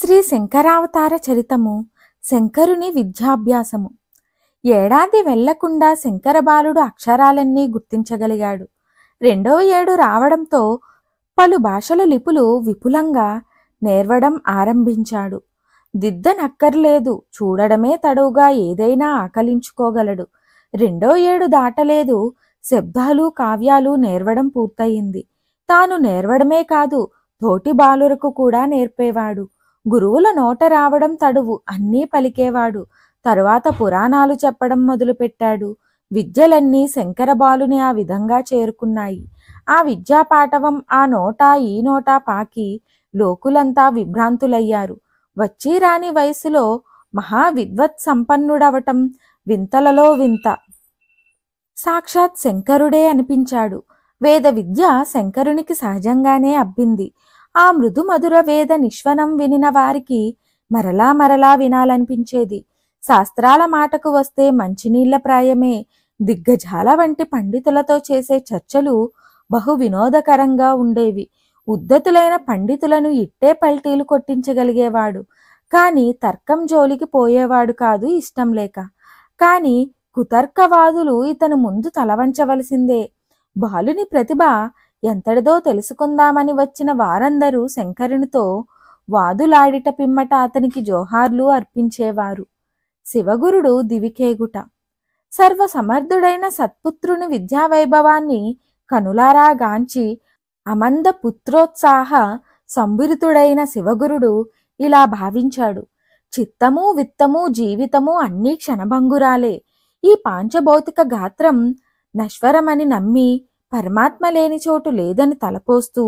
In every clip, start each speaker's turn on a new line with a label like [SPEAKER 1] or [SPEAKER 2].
[SPEAKER 1] శ్రీ శంకరావతార చరితము శంకరుని విద్యాభ్యాసము ఏడాది వెళ్లకుండా శంకర బాలుడు అక్షరాలన్నీ గుర్తించగలిగాడు రెండో ఏడు రావడంతో పలు భాషల లిపులు విపులంగా నేర్వడం ఆరంభించాడు దిద్దనక్కర్లేదు చూడడమే తడవుగా ఏదైనా ఆకలించుకోగలడు రెండో ఏడు దాటలేదు శబ్దాలు కావ్యాలు నేర్వడం పూర్తయింది తాను నేర్వడమే కాదు తోటి బాలురకు కూడా నేర్పేవాడు గురువుల నోట రావడం తడువు అన్నీ పలికేవాడు తరువాత పురాణాలు చెప్పడం మొదలుపెట్టాడు విద్యలన్నీ శంకరబాలుని ఆ విధంగా చేరుకున్నాయి ఆ విద్యాపాఠవం ఆ నోటా ఈ నోటా పాకి లోకులంతా విభ్రాంతులయ్యారు వచ్చి రాని వయసులో మహావిద్వత్ సంపన్నుడవటం వింతలలో వింత సాక్షాత్ శంకరుడే అనిపించాడు వేద విద్య శంకరునికి సహజంగానే అబ్బింది ఆ మృదు మధుర వేద నిశ్వనం వినిన వారికి మరలా మరలా వినాలనిపించేది శాస్త్రాల మాటకు వస్తే మంచినీళ్ల ప్రాయమే దిగ్గజాల వంటి పండితులతో చేసే చర్చలు బహు వినోదకరంగా ఉండేవి ఉద్దతులైన పండితులను ఇట్టే పల్టీలు కొట్టించగలిగేవాడు కానీ తర్కం జోలికి పోయేవాడు కాదు ఇష్టం లేక కానీ కుతర్కవాదులు ఇతను ముందు తలవంచవలసిందే బాలుని ప్రతిభ ఎంతటిదో తెలుసుకుందామని వచ్చిన వారందరూ శంకరునితో వాదులాడిట పిమ్మట అతనికి జోహార్లు అర్పించేవారు శివగురుడు దివికేగుట సర్వ సమర్థుడైన సత్పుత్రుని విద్యావైభవాన్ని కనులారా గాంచి అమంద పుత్రోత్సాహ సంబురితుడైన శివగురుడు ఇలా భావించాడు చిత్తము విత్తము జీవితము అన్నీ క్షణభంగురాలే ఈ పాంచభౌతిక గాత్రం నశ్వరమని నమ్మి పరమాత్మ లేని చోటు లేదని తలపోస్తూ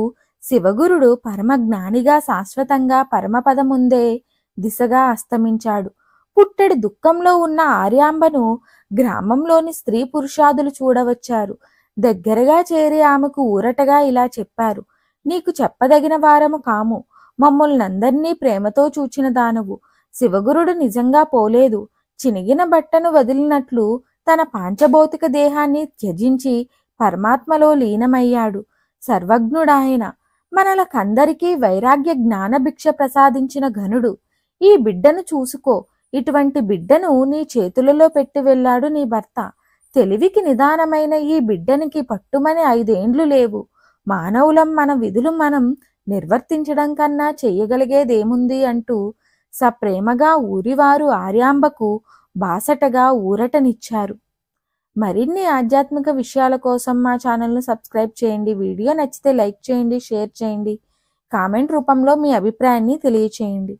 [SPEAKER 1] శివగురుడు పరమజ్ఞానిగా శాశ్వతంగా పరమపదముందే దిశగా అస్తమించాడు పుట్టడి దుఃఖంలో ఉన్న ఆర్యాంబను గ్రామంలోని స్త్రీ పురుషాదులు చూడవచ్చారు దగ్గరగా చేరి ఆమెకు ఊరటగా ఇలా చెప్పారు నీకు చెప్పదగిన వారము కాము మమ్మల్నందరినీ ప్రేమతో చూచిన దానవు శివగురుడు నిజంగా పోలేదు చినిగిన బట్టను వదిలినట్లు తన పాంచభౌతిక దేహాన్ని త్యజించి పరమాత్మలో లీనమయ్యాడు సర్వజ్ఞుడాయన మనలకందరికీ వైరాగ్య జ్ఞాన భిక్ష ప్రసాదించిన ఘనుడు ఈ బిడ్డను చూసుకో ఇటువంటి బిడ్డను నీ చేతులలో పెట్టి వెళ్ళాడు నీ భర్త తెలివికి నిదానమైన ఈ బిడ్డనికి పట్టుమని ఐదేండ్లు లేవు మానవులం మన విధులు మనం నిర్వర్తించడం కన్నా చెయ్యగలిగేదేముంది అంటూ సప్రేమగా ఊరివారు ఆర్యాంబకు బాసటగా ఊరటనిచ్చారు మరిన్ని ఆధ్యాత్మిక విషయాల కోసం మా ఛానల్ను సబ్స్క్రైబ్ చేయండి వీడియో నచ్చితే లైక్ చేయండి షేర్ చేయండి కామెంట్ రూపంలో మీ అభిప్రాయాన్ని తెలియచేయండి